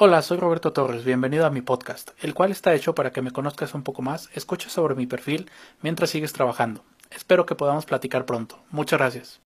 Hola, soy Roberto Torres, bienvenido a mi podcast, el cual está hecho para que me conozcas un poco más, escuches sobre mi perfil mientras sigues trabajando. Espero que podamos platicar pronto. Muchas gracias.